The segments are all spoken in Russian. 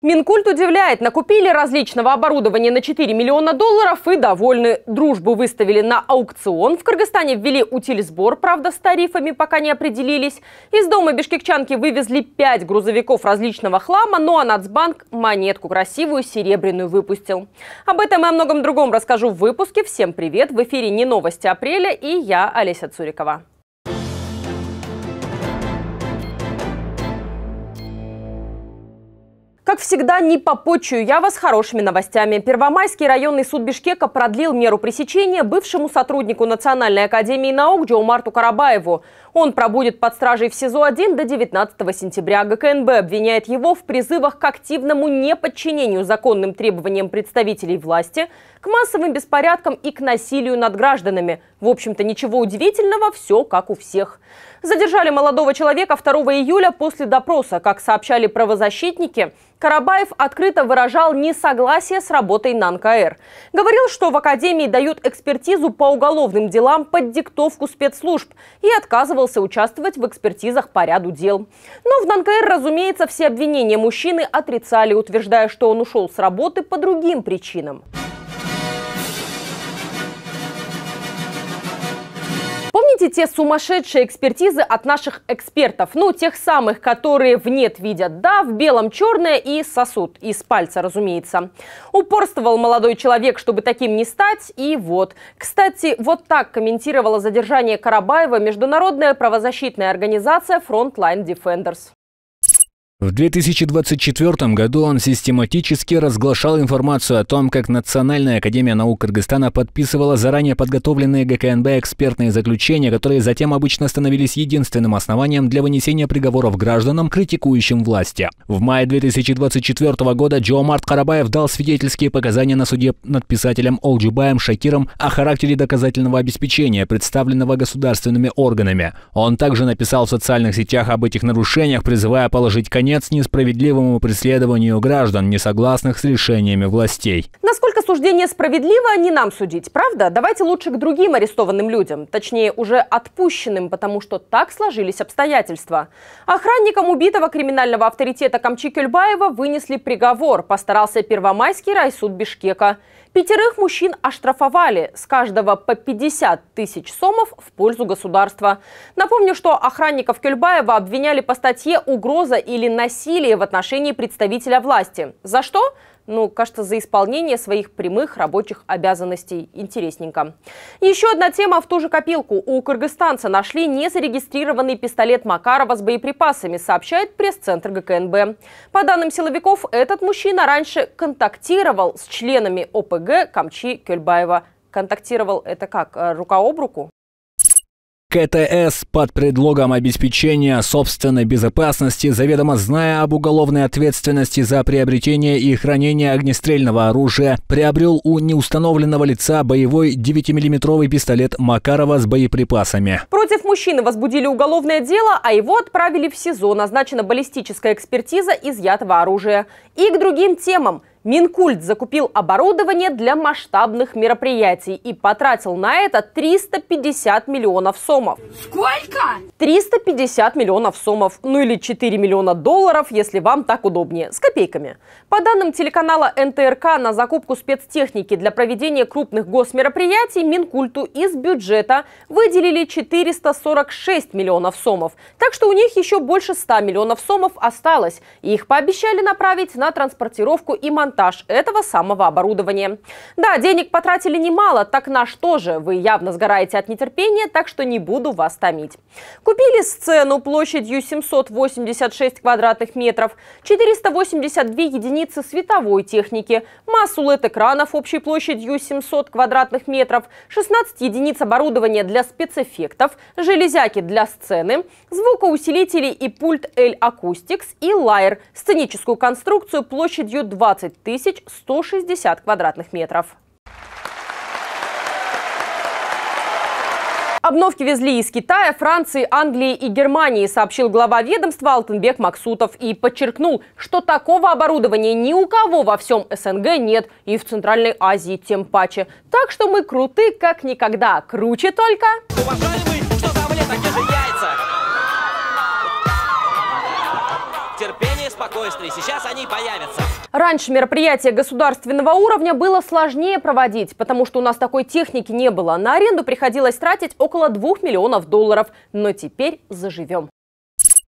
Минкульт удивляет. Накупили различного оборудования на 4 миллиона долларов и довольны. Дружбу выставили на аукцион. В Кыргызстане ввели утильсбор, правда, с тарифами пока не определились. Из дома бишкекчанки вывезли 5 грузовиков различного хлама, ну а Нацбанк монетку красивую серебряную выпустил. Об этом и о многом другом расскажу в выпуске. Всем привет! В эфире «Не новости апреля» и я, Олеся Цурикова. Как всегда, не по попочую я вас хорошими новостями. Первомайский районный суд Бишкека продлил меру пресечения бывшему сотруднику Национальной академии наук Джо Марту Карабаеву. Он пробудет под стражей в СИЗО-1 до 19 сентября. ГКНБ обвиняет его в призывах к активному неподчинению законным требованиям представителей власти, к массовым беспорядкам и к насилию над гражданами. В общем-то, ничего удивительного, все как у всех. Задержали молодого человека 2 июля после допроса. Как сообщали правозащитники, Карабаев открыто выражал несогласие с работой на НКР. Говорил, что в Академии дают экспертизу по уголовным делам под диктовку спецслужб и отказывался участвовать в экспертизах по ряду дел. Но в НКР, разумеется, все обвинения мужчины отрицали, утверждая, что он ушел с работы по другим причинам. Помните те сумасшедшие экспертизы от наших экспертов? Ну, тех самых, которые в нет видят, да, в белом черное и сосуд из пальца, разумеется. Упорствовал молодой человек, чтобы таким не стать, и вот. Кстати, вот так комментировала задержание Карабаева международная правозащитная организация Frontline Defenders. В 2024 году он систематически разглашал информацию о том, как Национальная академия наук Кыргызстана подписывала заранее подготовленные ГКНБ экспертные заключения, которые затем обычно становились единственным основанием для вынесения приговоров гражданам, критикующим власти. В мае 2024 года Джо Март Карабаев дал свидетельские показания на суде над писателем Олджубаем Шакиром о характере доказательного обеспечения, представленного государственными органами. Он также написал в социальных сетях об этих нарушениях, призывая положить конец конец несправедливому преследованию граждан, не согласных с решениями властей. Насколько суждение справедливо, не нам судить, правда? Давайте лучше к другим арестованным людям, точнее уже отпущенным, потому что так сложились обстоятельства. Охранникам убитого криминального авторитета Камчи Кюльбаева вынесли приговор, постарался Первомайский райсуд Бишкека. Пятерых мужчин оштрафовали, с каждого по 50 тысяч сомов в пользу государства. Напомню, что охранников Кюльбаева обвиняли по статье «Угроза или насилие в отношении представителя власти». За что? ну, кажется, за исполнение своих прямых рабочих обязанностей. Интересненько. Еще одна тема в ту же копилку. У кыргызстанца нашли незарегистрированный пистолет Макарова с боеприпасами, сообщает пресс-центр ГКНБ. По данным силовиков, этот мужчина раньше контактировал с членами ОПГ Камчи Кельбаева. Контактировал это как, э, рука об руку? КТС под предлогом обеспечения собственной безопасности, заведомо зная об уголовной ответственности за приобретение и хранение огнестрельного оружия, приобрел у неустановленного лица боевой 9-миллиметровый пистолет Макарова с боеприпасами. Против мужчины возбудили уголовное дело, а его отправили в СИЗО. Назначена баллистическая экспертиза изъятого оружия. И к другим темам – Минкульт закупил оборудование для масштабных мероприятий и потратил на это 350 миллионов сомов. Сколько? 350 миллионов сомов, ну или 4 миллиона долларов, если вам так удобнее, с копейками. По данным телеканала НТРК, на закупку спецтехники для проведения крупных госмероприятий Минкульту из бюджета выделили 446 миллионов сомов. Так что у них еще больше 100 миллионов сомов осталось, и их пообещали направить на транспортировку и монтаж монтаж этого самого оборудования. Да, денег потратили немало, так на что же? Вы явно сгораете от нетерпения, так что не буду вас томить. Купили сцену площадью 786 квадратных метров, 482 единицы световой техники, массу LED-экранов общей площадью 700 квадратных метров, 16 единиц оборудования для спецэффектов, железяки для сцены, звукоусилители и пульт L Acoustics и Lyre, сценическую конструкцию площадью 20 160 квадратных метров. Обновки везли из Китая, Франции, Англии и Германии, сообщил глава ведомства Алтенбек Максутов и подчеркнул, что такого оборудования ни у кого во всем СНГ нет и в Центральной Азии тем паче. Так что мы круты как никогда, круче только... А Терпение, спокойствие, сейчас они появятся. Раньше мероприятие государственного уровня было сложнее проводить, потому что у нас такой техники не было. На аренду приходилось тратить около 2 миллионов долларов. Но теперь заживем.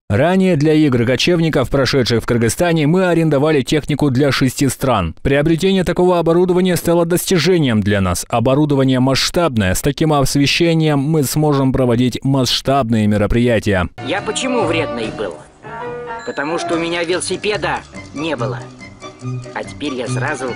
Ранее для игр кочевников, прошедших в Кыргызстане, мы арендовали технику для шести стран. Приобретение такого оборудования стало достижением для нас. Оборудование масштабное. С таким освещением мы сможем проводить масштабные мероприятия. Я почему вредный был? Потому что у меня велосипеда не было. А теперь я сразу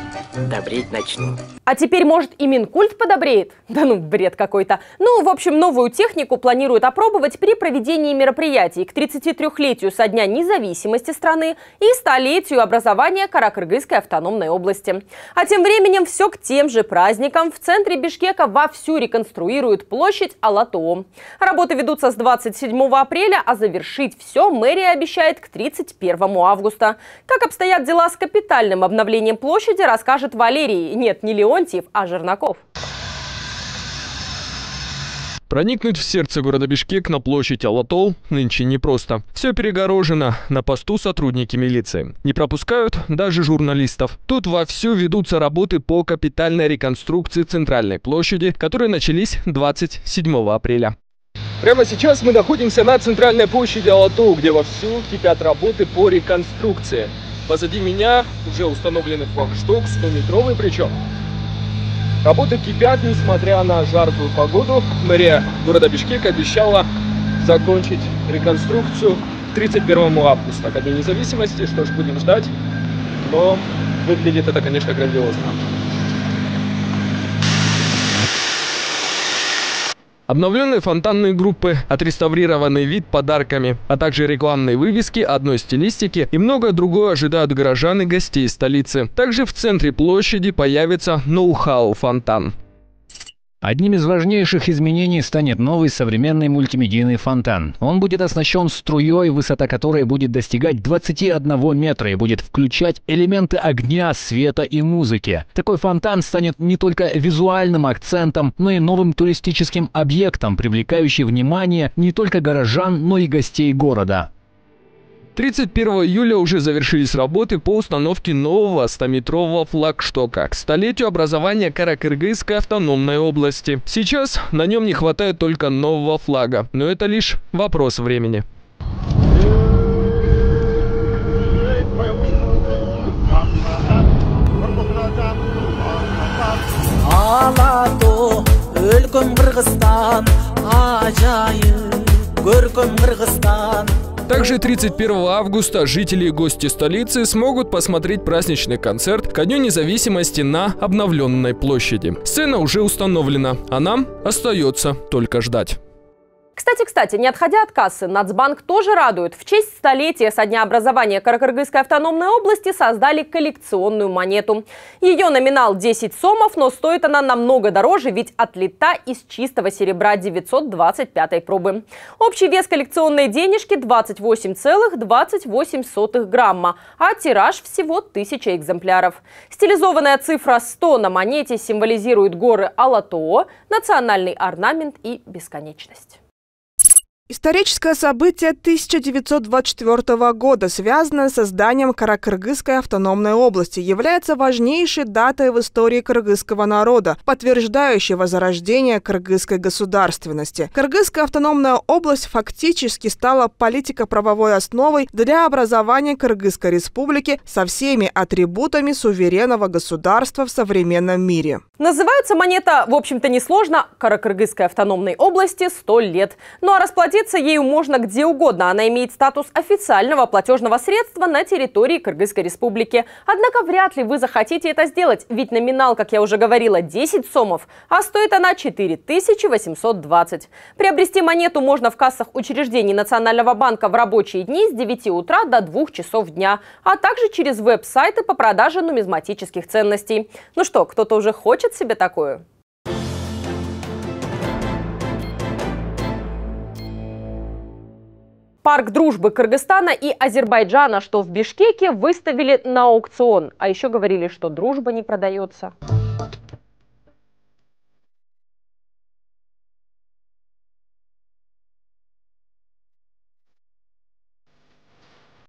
добреть начну. А теперь, может, и Минкульт подобреет? Да ну, бред какой-то. Ну, в общем, новую технику планируют опробовать при проведении мероприятий к 33-летию со дня независимости страны и столетию образования Каракыргызской автономной области. А тем временем все к тем же праздникам в центре Бишкека вовсю реконструируют площадь Алатуом. Работы ведутся с 27 апреля, а завершить все мэрия обещает к 31 августа. Как обстоят дела с капиталом? Капитальным обновлением площади расскажет Валерий. Нет, не Леонтьев, а Жернаков. Проникнуть в сердце города Бишкек на площадь Алатол нынче непросто. Все перегорожено, на посту сотрудники милиции. Не пропускают даже журналистов. Тут вовсю ведутся работы по капитальной реконструкции центральной площади, которые начались 27 апреля. Прямо сейчас мы находимся на центральной площади Алату, где вовсю кипят работы по реконструкции. Позади меня уже установлены флагшток, 100-метровый причем. Работы кипят, несмотря на жаркую погоду. Мэрия города Бишкек обещала закончить реконструкцию 31 августа, ко Дню независимости. Что ж, будем ждать. Но выглядит это, конечно, грандиозно. Обновленные фонтанные группы, отреставрированный вид подарками, а также рекламные вывески одной стилистики и многое другое ожидают горожан и гостей столицы. Также в центре площади появится ноу-хау фонтан. Одним из важнейших изменений станет новый современный мультимедийный фонтан. Он будет оснащен струей, высота которой будет достигать 21 метра и будет включать элементы огня, света и музыки. Такой фонтан станет не только визуальным акцентом, но и новым туристическим объектом, привлекающим внимание не только горожан, но и гостей города. 31 июля уже завершились работы по установке нового 100-метрового флагштока к столетию образования Каракыргызской автономной области. Сейчас на нем не хватает только нового флага, но это лишь вопрос времени. көркем қырғызстан ажайып көркем қырғызстан также 31 августа жители и гости столицы смогут посмотреть праздничный концерт ко Дню независимости на обновленной площади. Сцена уже установлена, а нам остается только ждать. Кстати, кстати, не отходя от кассы, Нацбанк тоже радует. В честь столетия со дня образования Каракыргызской автономной области создали коллекционную монету. Ее номинал 10 сомов, но стоит она намного дороже, ведь отлета из чистого серебра 925 пробы. Общий вес коллекционной денежки 28,28 грамма, а тираж всего 1000 экземпляров. Стилизованная цифра 100 на монете символизирует горы Алатоо, национальный орнамент и бесконечность. Историческое событие 1924 года, связанное с созданием Каракыргызской автономной области, является важнейшей датой в истории кыргызского народа, подтверждающей возрождение кыргызской государственности. Кыргызская автономная область фактически стала политико-правовой основой для образования Кыргызской республики со всеми атрибутами суверенного государства в современном мире. Называется монета, в общем-то, несложно – Каракыргызской автономной области 100 лет. Ну а расплатить Пользоваться ею можно где угодно. Она имеет статус официального платежного средства на территории Кыргызской республики. Однако вряд ли вы захотите это сделать, ведь номинал, как я уже говорила, 10 сомов, а стоит она 4820. Приобрести монету можно в кассах учреждений Национального банка в рабочие дни с 9 утра до 2 часов дня, а также через веб-сайты по продаже нумизматических ценностей. Ну что, кто-то уже хочет себе такую? Парк дружбы Кыргызстана и Азербайджана, что в Бишкеке выставили на аукцион. А еще говорили, что дружба не продается.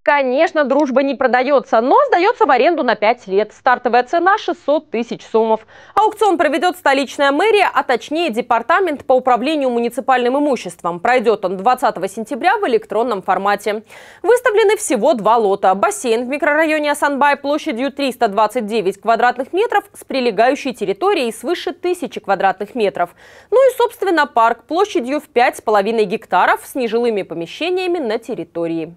Конечно, дружба не продается, но сдается в аренду на 5 лет. Стартовая цена 600 тысяч сумов. Аукцион проведет столичная мэрия, а точнее департамент по управлению муниципальным имуществом. Пройдет он 20 сентября в электронном формате. Выставлены всего два лота. Бассейн в микрорайоне Асанбай площадью 329 квадратных метров с прилегающей территорией свыше 1000 квадратных метров. Ну и, собственно, парк площадью в 5,5 гектаров с нежилыми помещениями на территории.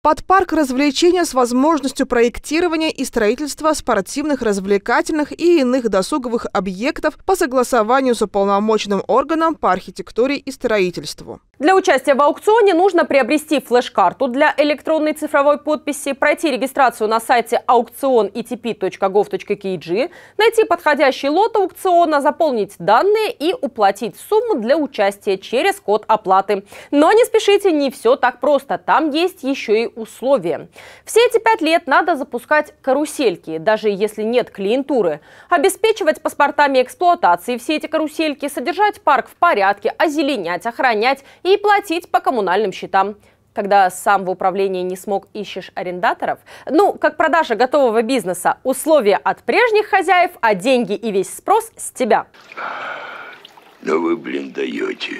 Под парк развлечения с возможностью проектирования и строительства спортивных, развлекательных и иных досуговых объектов по согласованию с уполномоченным органом по архитектуре и строительству. Для участия в аукционе нужно приобрести флеш-карту для электронной цифровой подписи, пройти регистрацию на сайте аукционetp.gov.kg, найти подходящий лот аукциона, заполнить данные и уплатить сумму для участия через код оплаты. Но не спешите, не все так просто. Там есть еще и условия. Все эти пять лет надо запускать карусельки, даже если нет клиентуры, обеспечивать паспортами эксплуатации все эти карусельки, содержать парк в порядке, озеленять, охранять и платить по коммунальным счетам когда сам в управлении не смог, ищешь арендаторов? Ну, как продажа готового бизнеса, условия от прежних хозяев, а деньги и весь спрос с тебя. Но вы, блин, даете.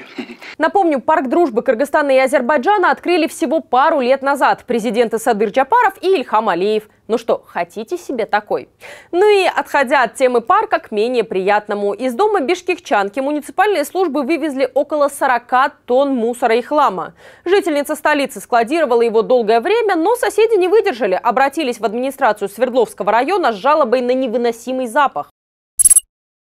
Напомню, Парк дружбы Кыргызстана и Азербайджана открыли всего пару лет назад президенты Садыр Джапаров и Ильхам Алиев. Ну что, хотите себе такой? Ну и отходя от темы парка к менее приятному. Из дома Бишкекчанки муниципальные службы вывезли около 40 тонн мусора и хлама. Жительница столицы складировала его долгое время, но соседи не выдержали. Обратились в администрацию Свердловского района с жалобой на невыносимый запах.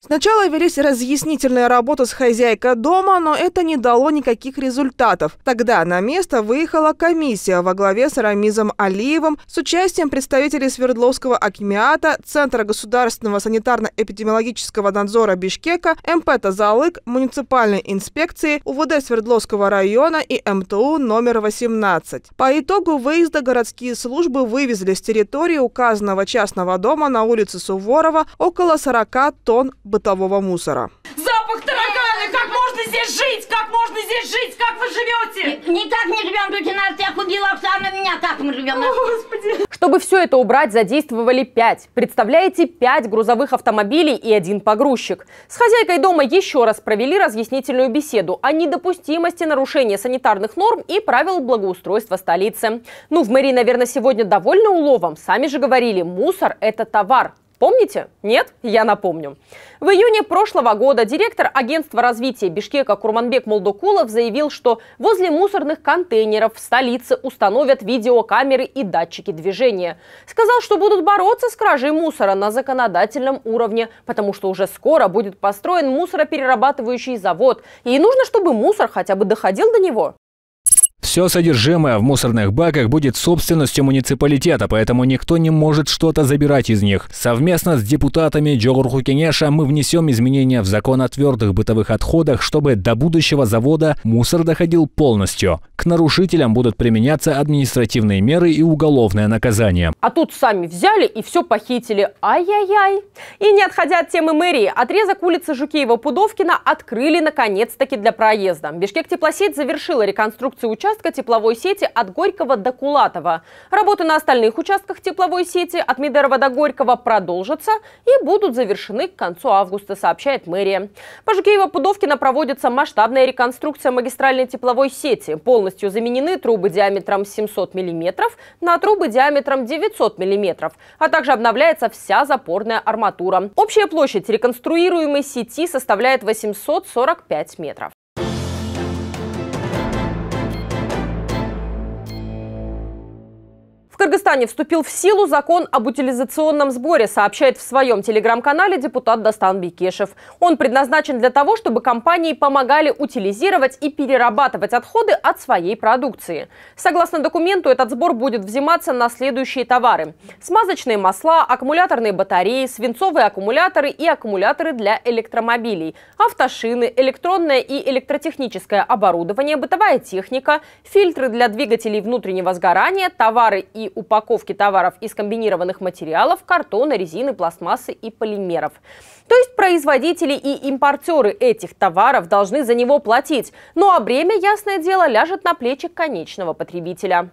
Сначала велись разъяснительные работы с хозяйкой дома, но это не дало никаких результатов. Тогда на место выехала комиссия во главе с Рамизом Алиевым с участием представителей Свердловского Акимиата, Центра государственного санитарно-эпидемиологического надзора Бишкека, МП «Тазалык», муниципальной инспекции, УВД Свердловского района и МТУ номер 18. По итогу выезда городские службы вывезли с территории указанного частного дома на улице Суворова около 40 тонн бытового мусора. Запах тараканы! Как можно здесь жить? Как можно здесь жить? Как вы живете? Никак не живем, лейтенант. Я худела, Оксана, меня как мы живем? О, Господи. Чтобы все это убрать, задействовали пять. Представляете, пять грузовых автомобилей и один погрузчик. С хозяйкой дома еще раз провели разъяснительную беседу о недопустимости нарушения санитарных норм и правил благоустройства столицы. Ну, в мэрии, наверное, сегодня довольно уловом. Сами же говорили, мусор – это товар, Помните? Нет? Я напомню. В июне прошлого года директор агентства развития Бишкека Курманбек Молдокулов заявил, что возле мусорных контейнеров в столице установят видеокамеры и датчики движения. Сказал, что будут бороться с кражей мусора на законодательном уровне, потому что уже скоро будет построен мусороперерабатывающий завод, и нужно, чтобы мусор хотя бы доходил до него. Все содержимое в мусорных баках будет собственностью муниципалитета, поэтому никто не может что-то забирать из них. Совместно с депутатами Джогурху Кенеша мы внесем изменения в закон о твердых бытовых отходах, чтобы до будущего завода мусор доходил полностью. К нарушителям будут применяться административные меры и уголовное наказание. А тут сами взяли и все похитили. Ай-яй-яй. И не отходя от темы мэрии, отрезок улицы Жукеева-Пудовкина открыли наконец-таки для проезда. Бишкек Теплосеть завершила реконструкцию участка участка тепловой сети от Горького до Кулатова. Работы на остальных участках тепловой сети от Мидерова до Горького продолжатся и будут завершены к концу августа, сообщает мэрия. По Жукеево-Пудовкино проводится масштабная реконструкция магистральной тепловой сети. Полностью заменены трубы диаметром 700 мм на трубы диаметром 900 мм, а также обновляется вся запорная арматура. Общая площадь реконструируемой сети составляет 845 метров. Кыргызстане вступил в силу закон об утилизационном сборе, сообщает в своем телеграм-канале депутат Дастан Бекешев. Он предназначен для того, чтобы компании помогали утилизировать и перерабатывать отходы от своей продукции. Согласно документу, этот сбор будет взиматься на следующие товары. Смазочные масла, аккумуляторные батареи, свинцовые аккумуляторы и аккумуляторы для электромобилей, автошины, электронное и электротехническое оборудование, бытовая техника, фильтры для двигателей внутреннего сгорания, товары и упаковки товаров из комбинированных материалов, картона, резины, пластмассы и полимеров. То есть производители и импортеры этих товаров должны за него платить, ну а бремя, ясное дело, ляжет на плечи конечного потребителя.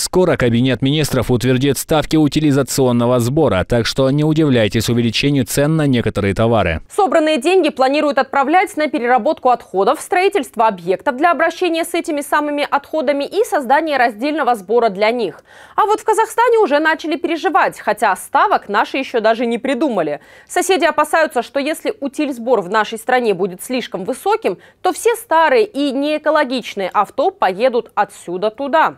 Скоро Кабинет министров утвердит ставки утилизационного сбора, так что не удивляйтесь увеличению цен на некоторые товары. Собранные деньги планируют отправлять на переработку отходов, строительство объектов для обращения с этими самыми отходами и создание раздельного сбора для них. А вот в Казахстане уже начали переживать, хотя ставок наши еще даже не придумали. Соседи опасаются, что если утильсбор в нашей стране будет слишком высоким, то все старые и неэкологичные авто поедут отсюда туда.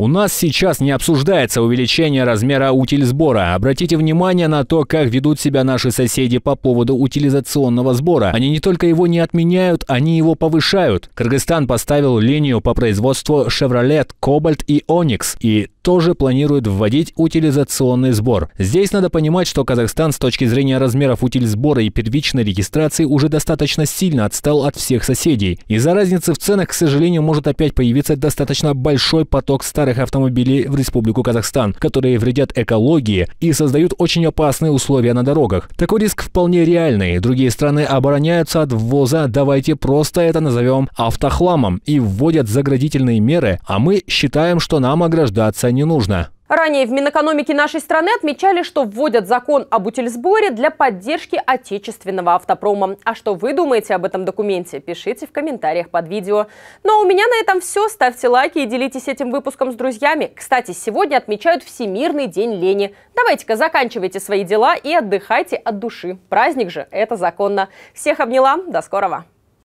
У нас сейчас не обсуждается увеличение размера утиль Обратите внимание на то, как ведут себя наши соседи по поводу утилизационного сбора. Они не только его не отменяют, они его повышают. Кыргызстан поставил линию по производству Chevrolet, Cobalt и Onyx, и тоже планирует вводить утилизационный сбор. Здесь надо понимать, что Казахстан с точки зрения размеров утильсбора и первичной регистрации уже достаточно сильно отстал от всех соседей. Из-за разницы в ценах, к сожалению, может опять появиться достаточно большой поток старых автомобилей в Республику Казахстан, которые вредят экологии и создают очень опасные условия на дорогах. Такой риск вполне реальный. Другие страны обороняются от ввоза, давайте просто это назовем автохламом, и вводят заградительные меры, а мы считаем, что нам ограждаться не не нужно. Ранее в Минэкономике нашей страны отмечали, что вводят закон об утильсборе для поддержки отечественного автопрома. А что вы думаете об этом документе, пишите в комментариях под видео. Ну а у меня на этом все. Ставьте лайки и делитесь этим выпуском с друзьями. Кстати, сегодня отмечают Всемирный день лени. Давайте-ка заканчивайте свои дела и отдыхайте от души. Праздник же, это законно. Всех обняла, до скорого!